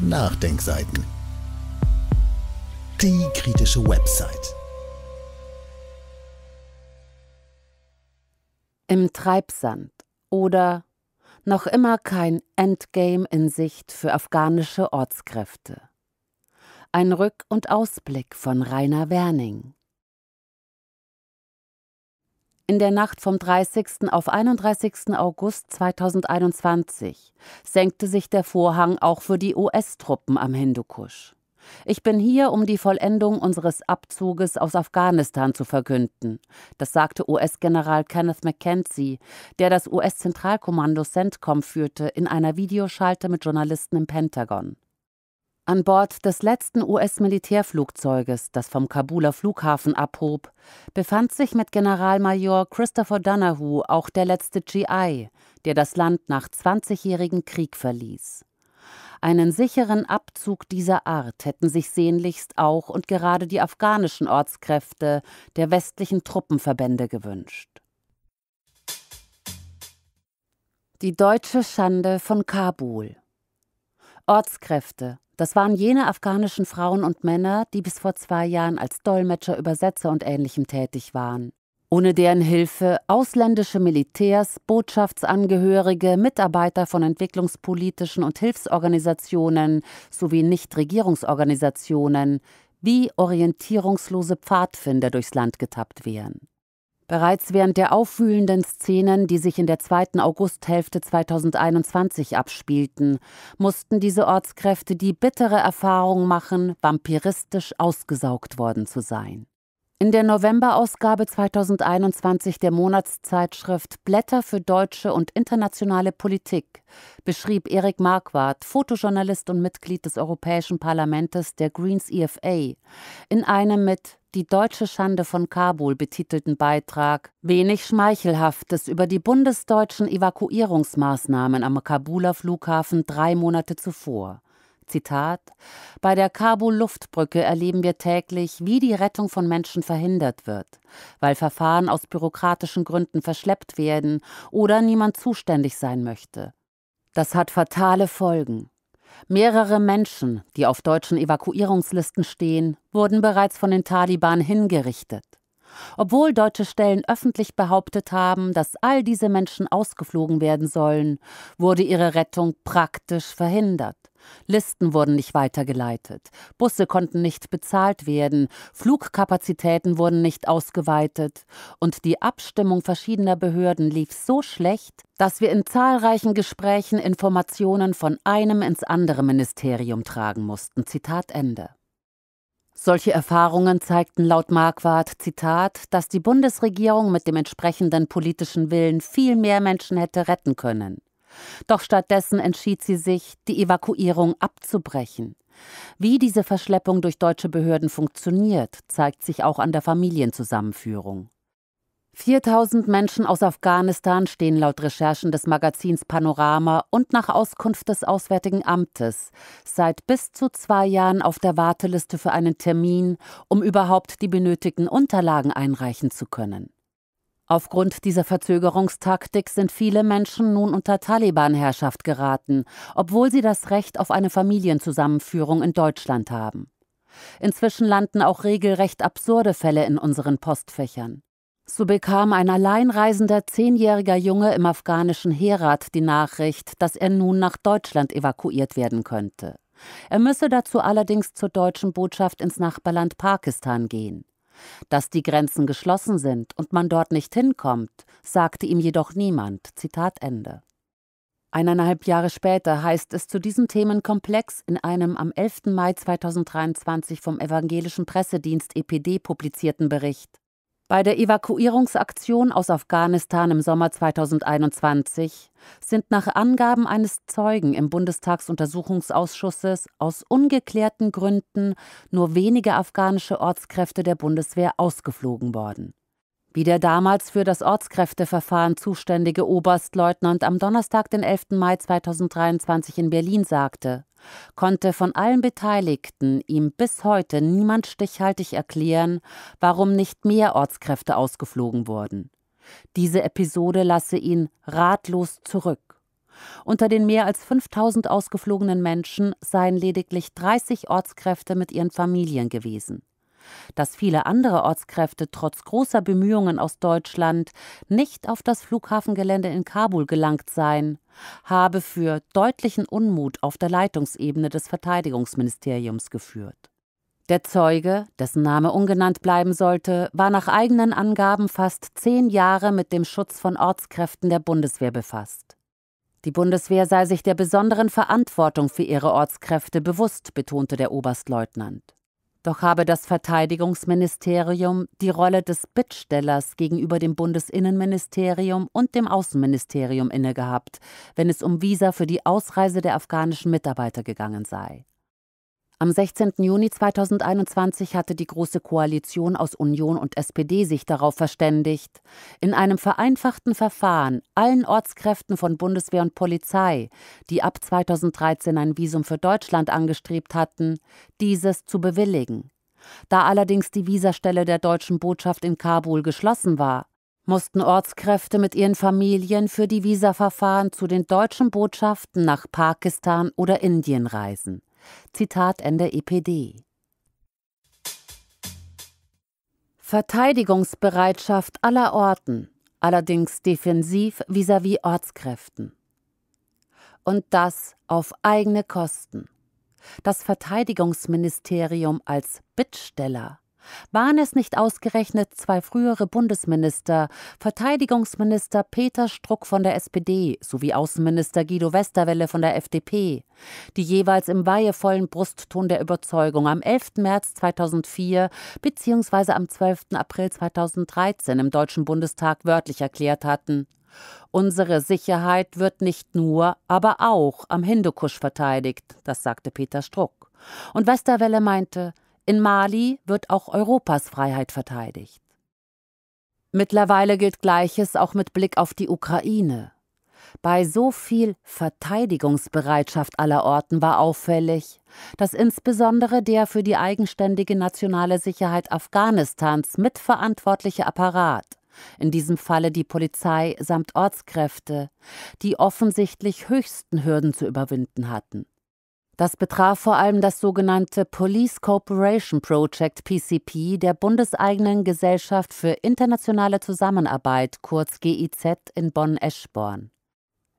Nachdenkseiten. Die kritische Website. Im Treibsand oder noch immer kein Endgame in Sicht für afghanische Ortskräfte. Ein Rück- und Ausblick von Rainer Werning in der Nacht vom 30. auf 31. August 2021 senkte sich der Vorhang auch für die US-Truppen am Hindukusch. Ich bin hier, um die Vollendung unseres Abzuges aus Afghanistan zu verkünden. Das sagte US-General Kenneth McKenzie, der das US-Zentralkommando CENTCOM führte, in einer Videoschalte mit Journalisten im Pentagon. An Bord des letzten US-Militärflugzeuges, das vom Kabuler Flughafen abhob, befand sich mit Generalmajor Christopher Donahue auch der letzte GI, der das Land nach 20-jährigem Krieg verließ. Einen sicheren Abzug dieser Art hätten sich sehnlichst auch und gerade die afghanischen Ortskräfte der westlichen Truppenverbände gewünscht. Die deutsche Schande von Kabul. Ortskräfte, das waren jene afghanischen Frauen und Männer, die bis vor zwei Jahren als Dolmetscher, Übersetzer und ähnlichem tätig waren. Ohne deren Hilfe ausländische Militärs, Botschaftsangehörige, Mitarbeiter von entwicklungspolitischen und Hilfsorganisationen sowie Nichtregierungsorganisationen wie orientierungslose Pfadfinder durchs Land getappt wären. Bereits während der aufwühlenden Szenen, die sich in der zweiten Augusthälfte 2021 abspielten, mussten diese Ortskräfte die bittere Erfahrung machen, vampiristisch ausgesaugt worden zu sein. In der Novemberausgabe 2021 der Monatszeitschrift Blätter für deutsche und internationale Politik beschrieb Erik Marquardt, Fotojournalist und Mitglied des Europäischen Parlaments der Greens EFA, in einem mit die deutsche Schande von Kabul betitelten Beitrag Wenig Schmeichelhaftes über die bundesdeutschen Evakuierungsmaßnahmen am Kabuler Flughafen drei Monate zuvor. Zitat Bei der Kabul-Luftbrücke erleben wir täglich, wie die Rettung von Menschen verhindert wird, weil Verfahren aus bürokratischen Gründen verschleppt werden oder niemand zuständig sein möchte. Das hat fatale Folgen. Mehrere Menschen, die auf deutschen Evakuierungslisten stehen, wurden bereits von den Taliban hingerichtet. Obwohl deutsche Stellen öffentlich behauptet haben, dass all diese Menschen ausgeflogen werden sollen, wurde ihre Rettung praktisch verhindert. Listen wurden nicht weitergeleitet, Busse konnten nicht bezahlt werden, Flugkapazitäten wurden nicht ausgeweitet und die Abstimmung verschiedener Behörden lief so schlecht, dass wir in zahlreichen Gesprächen Informationen von einem ins andere Ministerium tragen mussten. Zitat Ende. Solche Erfahrungen zeigten laut Marquardt, Zitat, dass die Bundesregierung mit dem entsprechenden politischen Willen viel mehr Menschen hätte retten können. Doch stattdessen entschied sie sich, die Evakuierung abzubrechen. Wie diese Verschleppung durch deutsche Behörden funktioniert, zeigt sich auch an der Familienzusammenführung. 4000 Menschen aus Afghanistan stehen laut Recherchen des Magazins Panorama und nach Auskunft des Auswärtigen Amtes seit bis zu zwei Jahren auf der Warteliste für einen Termin, um überhaupt die benötigten Unterlagen einreichen zu können. Aufgrund dieser Verzögerungstaktik sind viele Menschen nun unter Taliban-Herrschaft geraten, obwohl sie das Recht auf eine Familienzusammenführung in Deutschland haben. Inzwischen landen auch regelrecht absurde Fälle in unseren Postfächern. So bekam ein alleinreisender zehnjähriger Junge im afghanischen Herat die Nachricht, dass er nun nach Deutschland evakuiert werden könnte. Er müsse dazu allerdings zur deutschen Botschaft ins Nachbarland Pakistan gehen. Dass die Grenzen geschlossen sind und man dort nicht hinkommt, sagte ihm jedoch niemand. Zitat Ende. Eineinhalb Jahre später heißt es zu diesem Themenkomplex in einem am 11. Mai 2023 vom evangelischen Pressedienst EPD publizierten Bericht. Bei der Evakuierungsaktion aus Afghanistan im Sommer 2021 sind nach Angaben eines Zeugen im Bundestagsuntersuchungsausschusses aus ungeklärten Gründen nur wenige afghanische Ortskräfte der Bundeswehr ausgeflogen worden wie der damals für das Ortskräfteverfahren zuständige Oberstleutnant am Donnerstag, den 11. Mai 2023 in Berlin sagte, konnte von allen Beteiligten ihm bis heute niemand stichhaltig erklären, warum nicht mehr Ortskräfte ausgeflogen wurden. Diese Episode lasse ihn ratlos zurück. Unter den mehr als 5000 ausgeflogenen Menschen seien lediglich 30 Ortskräfte mit ihren Familien gewesen dass viele andere Ortskräfte trotz großer Bemühungen aus Deutschland nicht auf das Flughafengelände in Kabul gelangt seien, habe für deutlichen Unmut auf der Leitungsebene des Verteidigungsministeriums geführt. Der Zeuge, dessen Name ungenannt bleiben sollte, war nach eigenen Angaben fast zehn Jahre mit dem Schutz von Ortskräften der Bundeswehr befasst. Die Bundeswehr sei sich der besonderen Verantwortung für ihre Ortskräfte bewusst, betonte der Oberstleutnant. Doch habe das Verteidigungsministerium die Rolle des Bittstellers gegenüber dem Bundesinnenministerium und dem Außenministerium innegehabt, wenn es um Visa für die Ausreise der afghanischen Mitarbeiter gegangen sei. Am 16. Juni 2021 hatte die Große Koalition aus Union und SPD sich darauf verständigt, in einem vereinfachten Verfahren allen Ortskräften von Bundeswehr und Polizei, die ab 2013 ein Visum für Deutschland angestrebt hatten, dieses zu bewilligen. Da allerdings die Visastelle der deutschen Botschaft in Kabul geschlossen war, mussten Ortskräfte mit ihren Familien für die Visaverfahren zu den deutschen Botschaften nach Pakistan oder Indien reisen. Zitat Ende EPD. Verteidigungsbereitschaft aller Orten, allerdings defensiv vis-à-vis -vis Ortskräften. Und das auf eigene Kosten. Das Verteidigungsministerium als Bittsteller waren es nicht ausgerechnet zwei frühere Bundesminister, Verteidigungsminister Peter Struck von der SPD sowie Außenminister Guido Westerwelle von der FDP, die jeweils im weihevollen Brustton der Überzeugung am 11. März 2004 bzw. am 12. April 2013 im Deutschen Bundestag wörtlich erklärt hatten, Unsere Sicherheit wird nicht nur, aber auch am Hindukusch verteidigt, das sagte Peter Struck. Und Westerwelle meinte, in Mali wird auch Europas Freiheit verteidigt. Mittlerweile gilt Gleiches auch mit Blick auf die Ukraine. Bei so viel Verteidigungsbereitschaft aller Orten war auffällig, dass insbesondere der für die eigenständige nationale Sicherheit Afghanistans mitverantwortliche Apparat, in diesem Falle die Polizei samt Ortskräfte, die offensichtlich höchsten Hürden zu überwinden hatten. Das betraf vor allem das sogenannte Police Cooperation Project PCP der bundeseigenen Gesellschaft für internationale Zusammenarbeit, kurz GIZ, in Bonn-Eschborn.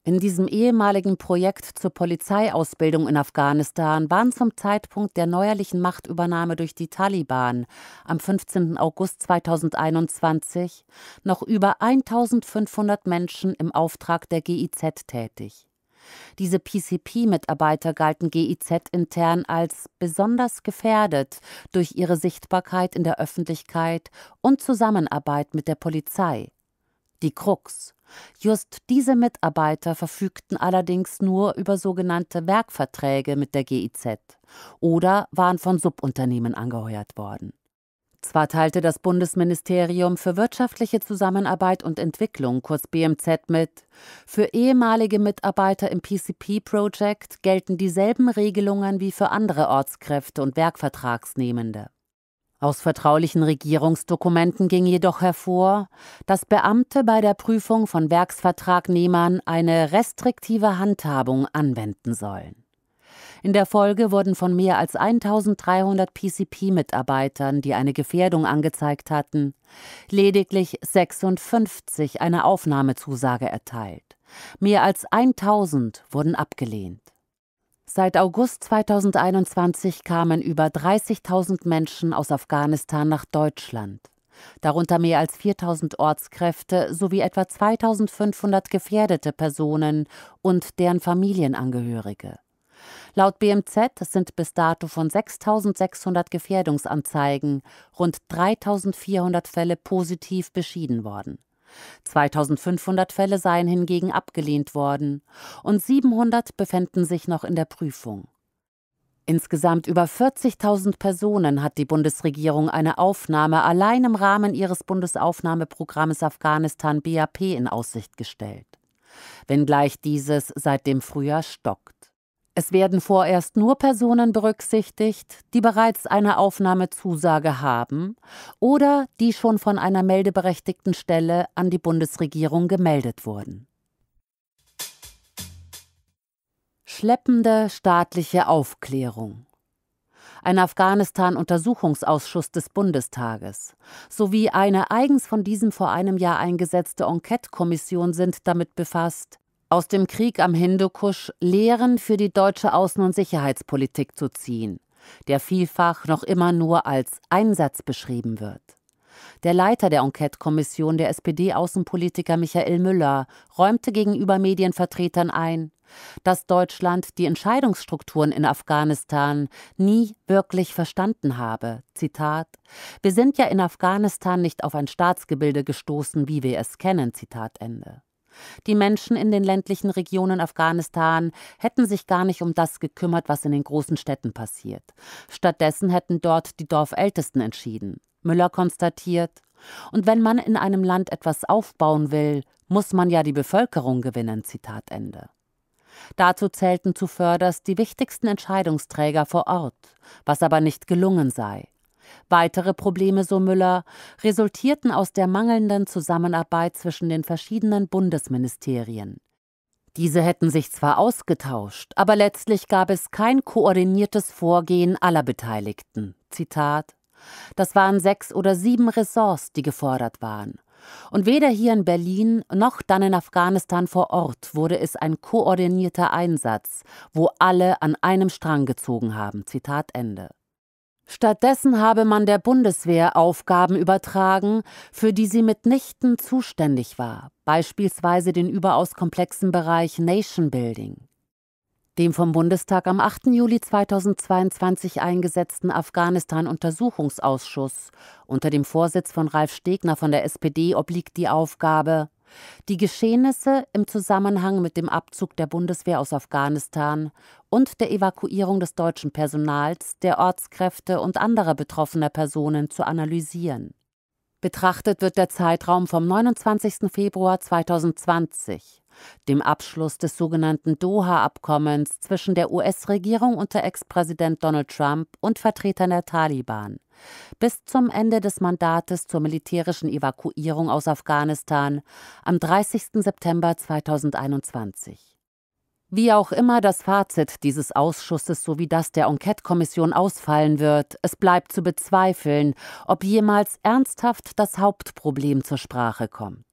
In diesem ehemaligen Projekt zur Polizeiausbildung in Afghanistan waren zum Zeitpunkt der neuerlichen Machtübernahme durch die Taliban am 15. August 2021 noch über 1500 Menschen im Auftrag der GIZ tätig. Diese PCP-Mitarbeiter galten GIZ-intern als besonders gefährdet durch ihre Sichtbarkeit in der Öffentlichkeit und Zusammenarbeit mit der Polizei. Die Krux. Just diese Mitarbeiter verfügten allerdings nur über sogenannte Werkverträge mit der GIZ oder waren von Subunternehmen angeheuert worden. Zwar teilte das Bundesministerium für wirtschaftliche Zusammenarbeit und Entwicklung kurz BMZ mit, für ehemalige Mitarbeiter im pcp projekt gelten dieselben Regelungen wie für andere Ortskräfte und Werkvertragsnehmende. Aus vertraulichen Regierungsdokumenten ging jedoch hervor, dass Beamte bei der Prüfung von Werksvertragnehmern eine restriktive Handhabung anwenden sollen. In der Folge wurden von mehr als 1300 PCP-Mitarbeitern, die eine Gefährdung angezeigt hatten, lediglich 56 eine Aufnahmezusage erteilt. Mehr als 1000 wurden abgelehnt. Seit August 2021 kamen über 30.000 Menschen aus Afghanistan nach Deutschland, darunter mehr als 4.000 Ortskräfte sowie etwa 2.500 gefährdete Personen und deren Familienangehörige. Laut BMZ sind bis dato von 6.600 Gefährdungsanzeigen rund 3.400 Fälle positiv beschieden worden. 2500 Fälle seien hingegen abgelehnt worden und 700 befänden sich noch in der Prüfung. Insgesamt über 40.000 Personen hat die Bundesregierung eine Aufnahme allein im Rahmen ihres Bundesaufnahmeprogramms Afghanistan BAP in Aussicht gestellt. Wenngleich dieses seit dem Frühjahr stockt. Es werden vorerst nur Personen berücksichtigt, die bereits eine Aufnahmezusage haben oder die schon von einer meldeberechtigten Stelle an die Bundesregierung gemeldet wurden. Schleppende staatliche Aufklärung ein Afghanistan-Untersuchungsausschuss des Bundestages sowie eine eigens von diesem vor einem Jahr eingesetzte Enquete-Kommission sind damit befasst, aus dem Krieg am Hindukusch Lehren für die deutsche Außen- und Sicherheitspolitik zu ziehen, der vielfach noch immer nur als Einsatz beschrieben wird. Der Leiter der Enquete-Kommission, der SPD-Außenpolitiker Michael Müller, räumte gegenüber Medienvertretern ein, dass Deutschland die Entscheidungsstrukturen in Afghanistan nie wirklich verstanden habe. Zitat: Wir sind ja in Afghanistan nicht auf ein Staatsgebilde gestoßen, wie wir es kennen. Zitat Ende. Die Menschen in den ländlichen Regionen Afghanistan hätten sich gar nicht um das gekümmert, was in den großen Städten passiert. Stattdessen hätten dort die Dorfältesten entschieden. Müller konstatiert, und wenn man in einem Land etwas aufbauen will, muss man ja die Bevölkerung gewinnen. Zitat Ende. Dazu zählten zuvörderst die wichtigsten Entscheidungsträger vor Ort, was aber nicht gelungen sei. Weitere Probleme, so Müller, resultierten aus der mangelnden Zusammenarbeit zwischen den verschiedenen Bundesministerien. Diese hätten sich zwar ausgetauscht, aber letztlich gab es kein koordiniertes Vorgehen aller Beteiligten. Zitat Das waren sechs oder sieben Ressorts, die gefordert waren. Und weder hier in Berlin noch dann in Afghanistan vor Ort wurde es ein koordinierter Einsatz, wo alle an einem Strang gezogen haben. Zitat Ende. Stattdessen habe man der Bundeswehr Aufgaben übertragen, für die sie mitnichten zuständig war, beispielsweise den überaus komplexen Bereich Nation Building. Dem vom Bundestag am 8. Juli 2022 eingesetzten Afghanistan-Untersuchungsausschuss unter dem Vorsitz von Ralf Stegner von der SPD obliegt die Aufgabe, die Geschehnisse im Zusammenhang mit dem Abzug der Bundeswehr aus Afghanistan und der Evakuierung des deutschen Personals, der Ortskräfte und anderer betroffener Personen zu analysieren. Betrachtet wird der Zeitraum vom 29. Februar 2020 dem Abschluss des sogenannten Doha-Abkommens zwischen der US-Regierung unter Ex-Präsident Donald Trump und Vertretern der Taliban, bis zum Ende des Mandates zur militärischen Evakuierung aus Afghanistan am 30. September 2021. Wie auch immer das Fazit dieses Ausschusses sowie das der Enquete-Kommission ausfallen wird, es bleibt zu bezweifeln, ob jemals ernsthaft das Hauptproblem zur Sprache kommt.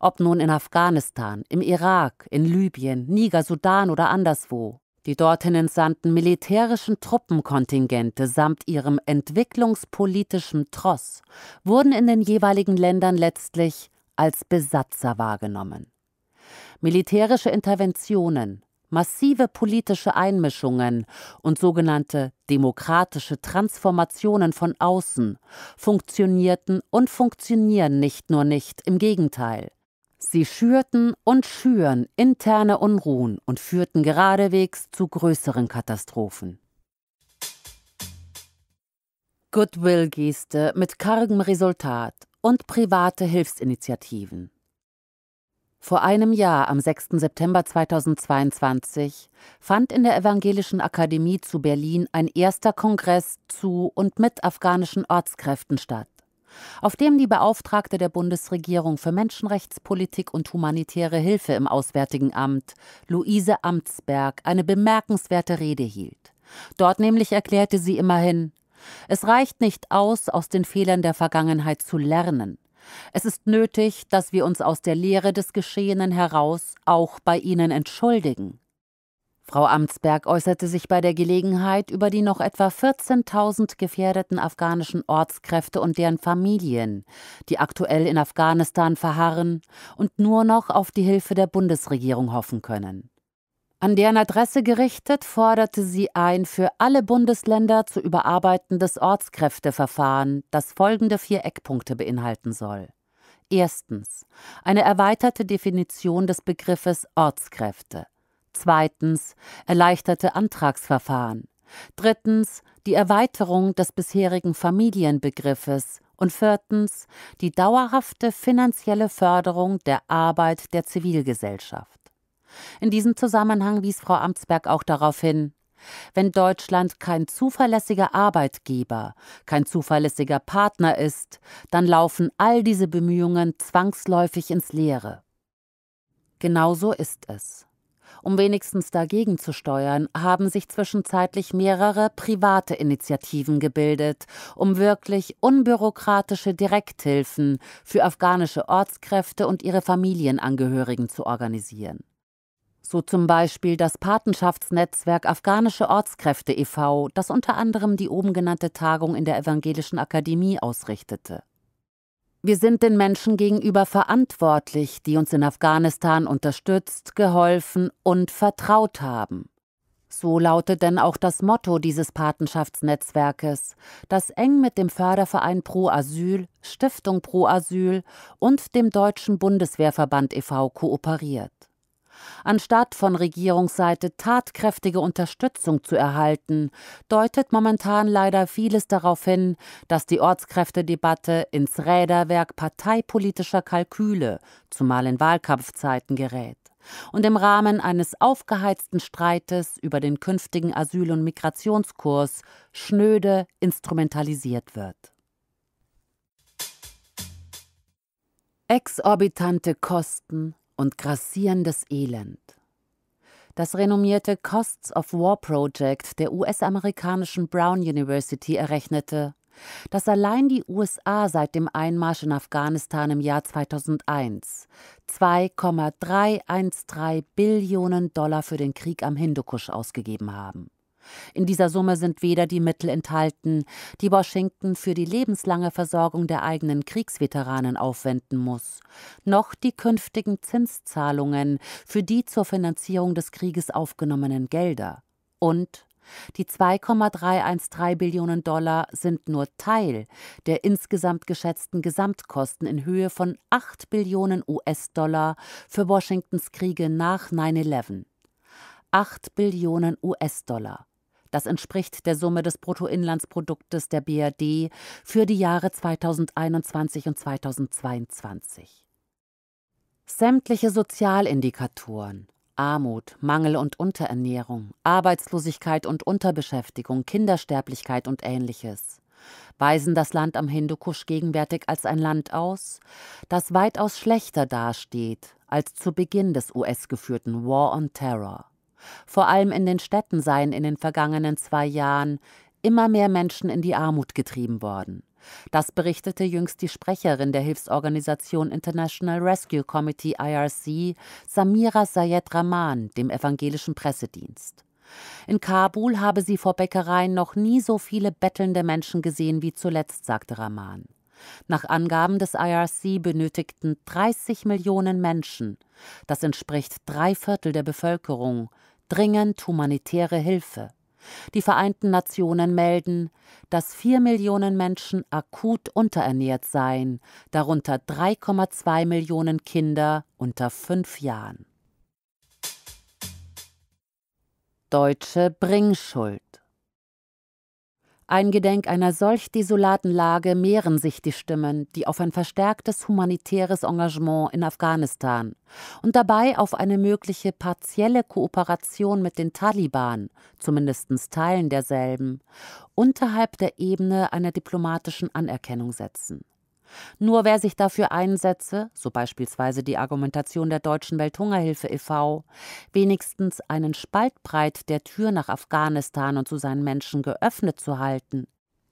Ob nun in Afghanistan, im Irak, in Libyen, Niger, Sudan oder anderswo. Die dorthin entsandten militärischen Truppenkontingente samt ihrem entwicklungspolitischen Tross wurden in den jeweiligen Ländern letztlich als Besatzer wahrgenommen. Militärische Interventionen, massive politische Einmischungen und sogenannte demokratische Transformationen von außen funktionierten und funktionieren nicht nur nicht, im Gegenteil. Sie schürten und schüren interne Unruhen und führten geradewegs zu größeren Katastrophen. Goodwill-Geste mit kargem Resultat und private Hilfsinitiativen. Vor einem Jahr, am 6. September 2022, fand in der Evangelischen Akademie zu Berlin ein erster Kongress zu und mit afghanischen Ortskräften statt, auf dem die Beauftragte der Bundesregierung für Menschenrechtspolitik und humanitäre Hilfe im Auswärtigen Amt, Luise Amtsberg, eine bemerkenswerte Rede hielt. Dort nämlich erklärte sie immerhin, es reicht nicht aus, aus den Fehlern der Vergangenheit zu lernen. Es ist nötig, dass wir uns aus der Lehre des Geschehenen heraus auch bei Ihnen entschuldigen. Frau Amtsberg äußerte sich bei der Gelegenheit über die noch etwa 14.000 gefährdeten afghanischen Ortskräfte und deren Familien, die aktuell in Afghanistan verharren und nur noch auf die Hilfe der Bundesregierung hoffen können. An deren Adresse gerichtet forderte sie ein, für alle Bundesländer zu überarbeitendes Ortskräfteverfahren, das folgende vier Eckpunkte beinhalten soll. Erstens eine erweiterte Definition des Begriffes Ortskräfte. Zweitens erleichterte Antragsverfahren. Drittens die Erweiterung des bisherigen Familienbegriffes und viertens die dauerhafte finanzielle Förderung der Arbeit der Zivilgesellschaft. In diesem Zusammenhang wies Frau Amtsberg auch darauf hin, wenn Deutschland kein zuverlässiger Arbeitgeber, kein zuverlässiger Partner ist, dann laufen all diese Bemühungen zwangsläufig ins Leere. Genauso ist es. Um wenigstens dagegen zu steuern, haben sich zwischenzeitlich mehrere private Initiativen gebildet, um wirklich unbürokratische Direkthilfen für afghanische Ortskräfte und ihre Familienangehörigen zu organisieren so zum Beispiel das Patenschaftsnetzwerk Afghanische Ortskräfte e.V., das unter anderem die oben genannte Tagung in der Evangelischen Akademie ausrichtete. Wir sind den Menschen gegenüber verantwortlich, die uns in Afghanistan unterstützt, geholfen und vertraut haben. So lautet denn auch das Motto dieses Patenschaftsnetzwerkes, das eng mit dem Förderverein Pro Asyl, Stiftung Pro Asyl und dem Deutschen Bundeswehrverband e.V. kooperiert. Anstatt von Regierungsseite tatkräftige Unterstützung zu erhalten, deutet momentan leider vieles darauf hin, dass die Ortskräftedebatte ins Räderwerk parteipolitischer Kalküle, zumal in Wahlkampfzeiten, gerät und im Rahmen eines aufgeheizten Streites über den künftigen Asyl- und Migrationskurs schnöde instrumentalisiert wird. Exorbitante Kosten, und grassierendes Elend. Das renommierte Costs of War Project der US-amerikanischen Brown University errechnete, dass allein die USA seit dem Einmarsch in Afghanistan im Jahr 2001 2,313 Billionen Dollar für den Krieg am Hindukusch ausgegeben haben. In dieser Summe sind weder die Mittel enthalten, die Washington für die lebenslange Versorgung der eigenen Kriegsveteranen aufwenden muss, noch die künftigen Zinszahlungen für die zur Finanzierung des Krieges aufgenommenen Gelder. Und die 2,313 Billionen Dollar sind nur Teil der insgesamt geschätzten Gesamtkosten in Höhe von 8 Billionen US-Dollar für Washingtons Kriege nach 9-11. 8 Billionen US-Dollar das entspricht der Summe des Bruttoinlandsproduktes der BRD für die Jahre 2021 und 2022. Sämtliche Sozialindikatoren Armut, Mangel und Unterernährung, Arbeitslosigkeit und Unterbeschäftigung, Kindersterblichkeit und ähnliches weisen das Land am Hindukusch gegenwärtig als ein Land aus, das weitaus schlechter dasteht als zu Beginn des US-geführten War on Terror. Vor allem in den Städten seien in den vergangenen zwei Jahren immer mehr Menschen in die Armut getrieben worden. Das berichtete jüngst die Sprecherin der Hilfsorganisation International Rescue Committee IRC, Samira Sayed Rahman, dem evangelischen Pressedienst. In Kabul habe sie vor Bäckereien noch nie so viele bettelnde Menschen gesehen wie zuletzt, sagte Rahman. Nach Angaben des IRC benötigten 30 Millionen Menschen, das entspricht drei Viertel der Bevölkerung, dringend humanitäre Hilfe. Die Vereinten Nationen melden, dass vier Millionen Menschen akut unterernährt seien, darunter 3,2 Millionen Kinder unter fünf Jahren. Deutsche Bringschuld Eingedenk einer solch desolaten Lage mehren sich die Stimmen, die auf ein verstärktes humanitäres Engagement in Afghanistan und dabei auf eine mögliche partielle Kooperation mit den Taliban, zumindest Teilen derselben, unterhalb der Ebene einer diplomatischen Anerkennung setzen nur wer sich dafür einsetze, so beispielsweise die Argumentation der Deutschen Welthungerhilfe e.V., wenigstens einen Spalt breit der Tür nach Afghanistan und zu seinen Menschen geöffnet zu halten,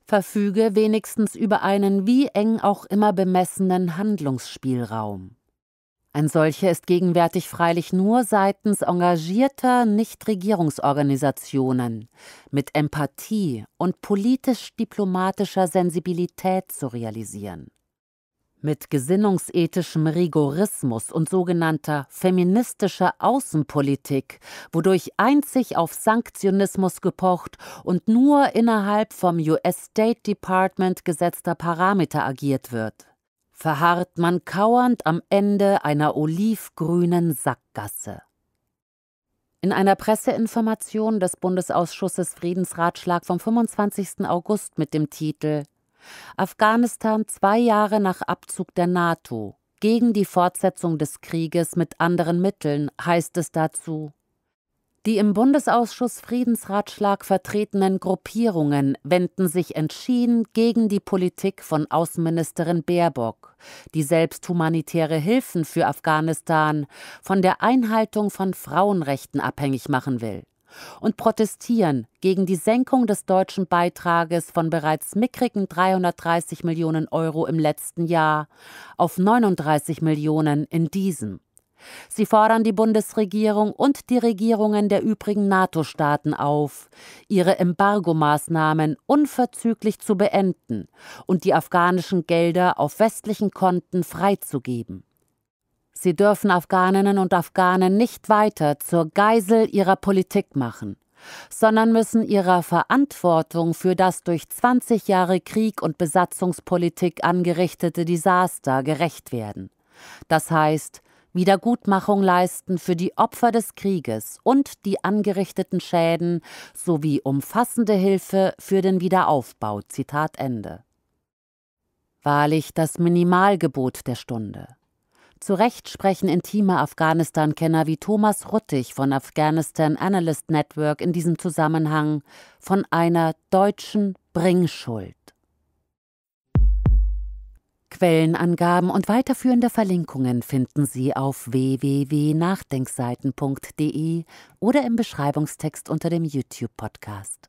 verfüge wenigstens über einen wie eng auch immer bemessenen Handlungsspielraum. Ein solcher ist gegenwärtig freilich nur seitens engagierter Nichtregierungsorganisationen mit Empathie und politisch-diplomatischer Sensibilität zu realisieren. Mit gesinnungsethischem Rigorismus und sogenannter feministischer Außenpolitik, wodurch einzig auf Sanktionismus gepocht und nur innerhalb vom US State Department gesetzter Parameter agiert wird, verharrt man kauernd am Ende einer olivgrünen Sackgasse. In einer Presseinformation des Bundesausschusses Friedensratschlag vom 25. August mit dem Titel Afghanistan zwei Jahre nach Abzug der NATO. Gegen die Fortsetzung des Krieges mit anderen Mitteln heißt es dazu. Die im Bundesausschuss Friedensratschlag vertretenen Gruppierungen wenden sich entschieden gegen die Politik von Außenministerin Baerbock, die selbst humanitäre Hilfen für Afghanistan von der Einhaltung von Frauenrechten abhängig machen will und protestieren gegen die Senkung des deutschen Beitrages von bereits mickrigen 330 Millionen Euro im letzten Jahr auf 39 Millionen in diesem. Sie fordern die Bundesregierung und die Regierungen der übrigen NATO-Staaten auf, ihre Embargomaßnahmen unverzüglich zu beenden und die afghanischen Gelder auf westlichen Konten freizugeben. Sie dürfen Afghaninnen und Afghanen nicht weiter zur Geisel ihrer Politik machen, sondern müssen ihrer Verantwortung für das durch 20 Jahre Krieg und Besatzungspolitik angerichtete Desaster gerecht werden. Das heißt, Wiedergutmachung leisten für die Opfer des Krieges und die angerichteten Schäden sowie umfassende Hilfe für den Wiederaufbau. Zitat Ende. Wahrlich das Minimalgebot der Stunde. Zu Recht sprechen intime Afghanistan-Kenner wie Thomas Ruttig von Afghanistan Analyst Network in diesem Zusammenhang von einer deutschen Bringschuld. Quellenangaben und weiterführende Verlinkungen finden Sie auf www.nachdenkseiten.de oder im Beschreibungstext unter dem YouTube-Podcast.